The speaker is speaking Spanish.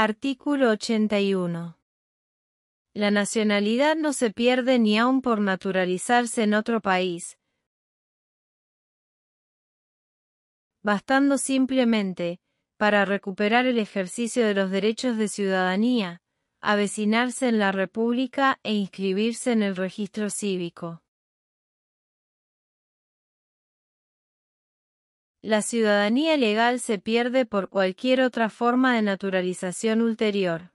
Artículo 81. La nacionalidad no se pierde ni aun por naturalizarse en otro país, bastando simplemente, para recuperar el ejercicio de los derechos de ciudadanía, avecinarse en la República e inscribirse en el registro cívico. la ciudadanía legal se pierde por cualquier otra forma de naturalización ulterior.